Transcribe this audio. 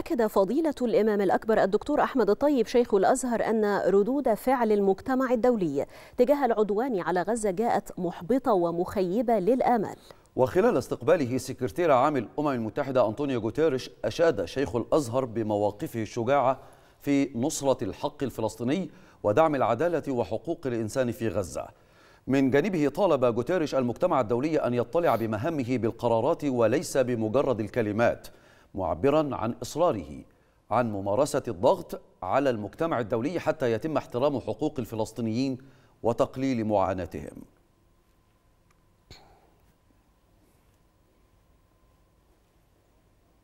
أكد فضيلة الإمام الأكبر الدكتور أحمد الطيب شيخ الأزهر أن ردود فعل المجتمع الدولي تجاه العدوان على غزة جاءت محبطة ومخيبة للآمال وخلال استقباله سكرتير عام الأمم المتحدة أنطونيو جوتيرش أشاد شيخ الأزهر بمواقفه الشجاعة في نصرة الحق الفلسطيني ودعم العدالة وحقوق الإنسان في غزة من جانبه طالب جوتيرش المجتمع الدولي أن يطلع بمهامه بالقرارات وليس بمجرد الكلمات معبرا عن إصراره عن ممارسة الضغط على المجتمع الدولي حتى يتم احترام حقوق الفلسطينيين وتقليل معاناتهم